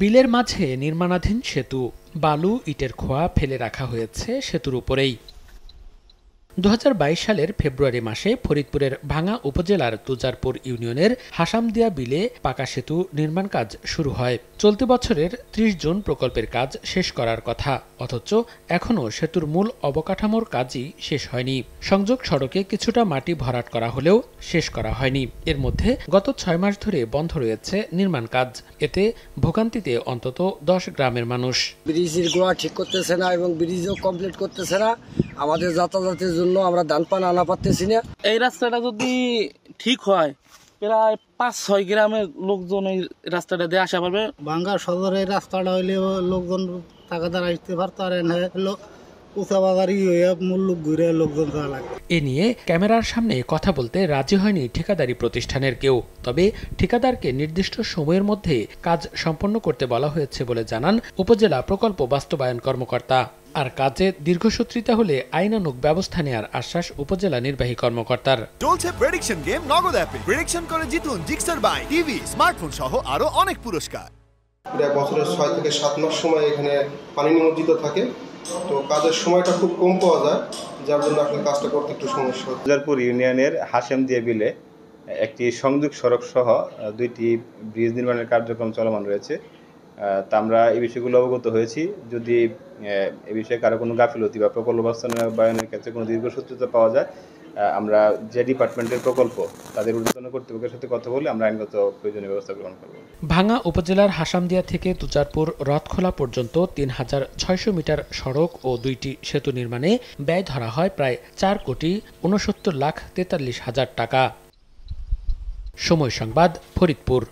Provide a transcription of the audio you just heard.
বিলের মাঝে নির্মাণাধীন সেতু বালু ইটের খোয়া ফেলে রাখা হয়েছে সেতুর উপরেই দু সালের ফেব্রুয়ারি মাসে ফরিদপুরের ভাঙা উপজেলার তুজারপুর ইউনিয়নের হাসামদিয়া বিলে পাকা সেতু নির্মাণ কাজ শুরু হয় চলতি বছরের ত্রিশ জুন প্রকল্পের কাজ শেষ করার কথা অথচ এখনও সেতুর মূল অবকাঠামোর কাজই শেষ হয়নি সংযোগ সড়কে কিছুটা মাটি ভরাট করা হলেও শেষ করা হয়নি এর মধ্যে গত ছয় মাস ধরে বন্ধ রয়েছে নির্মাণ কাজ এতে ভোগান্তিতে অন্তত দশ গ্রামের মানুষ ব্রিজের গোড়া ঠিক করতেছে না এবং ব্রিজও কমপ্লিট করতেছে না আমাদের যাতায়াতের জন্য আমরা ধান পান আনা পারতেছি না এই রাস্তাটা যদি ঠিক হয় প্রায় পাঁচ ছয় গ্রামের লোকজন এই রাস্তাটা দিয়ে আসা পারবে বাঙ্গা সদরে রাস্তাটা হইলে লোকজন টাকা দ্বারা আসতে পারতো আর এ নিয়ে ক্যামেরার সামনে কথা বলতে রাজি হয়নি ঠিকাদারি প্রতিষ্ঠানের কেউ তবে ঠিকাদারকে নির্দিষ্ট সময়ের মধ্যে কাজ সম্পন্ন করতে বলা হয়েছে বলে জানান উপজেলা প্রকল্প বাস্তবায়ন কর্মকর্তা আর কাজে দীর্ঘসূত্রিতা হলে আইনানুক ব্যবস্থা নেয়ার আশ্বাস উপজেলা নির্বাহী কর্মকর্তার চলছে প্রেডিকশন গেম নগদ অ্যাপে প্রেডিকশন করে জিতুন জিক্সার বাই টিভি স্মার্টফোন সহ আরো অনেক পুরস্কার প্রায় বছরের ছয় থেকে সাত মাস সময় এখানে পানি নিমজ্জিত থাকে তো কাজের সময়টা খুব কম পাওয়া যায় যার জন্য আপনার কাজটা করতে একটু সমস্যা হয় হাজারপুর ইউনিয়নের হাসেম দিয়ে বিলে একটি সংযোগ সড়ক সহ দুইটি ব্রিজ নির্মাণের কার্যক্রম চলমান রয়েছে তা আমরা এই বিষয়গুলো অবগত হয়েছি যদি এ বিষয়ে কারো কোনো গাফিলতি বা প্রকল্প বাস্তবায়নের ক্ষেত্রে কোনো দীর্ঘসূত্রতা পাওয়া যায় আমরা যে ডিপার্টমেন্টের প্রকল্প তাদের উদ্বোধন কর্তৃপক্ষের সাথে কথা বলে আমরা আইনগত প্রয়োজনীয় ব্যবস্থা গ্রহণ করব ভাঙ্গা উপজেলার হাসামদিয়া থেকে তুচারপুর রথখোলা পর্যন্ত তিন হাজার ছয়শো মিটার সড়ক ও দুইটি সেতু নির্মাণে ব্যয় ধরা হয় প্রায় চার কোটি উনসত্তর লাখ তেতাল্লিশ হাজার টাকা সময় সংবাদ ফরিদপুর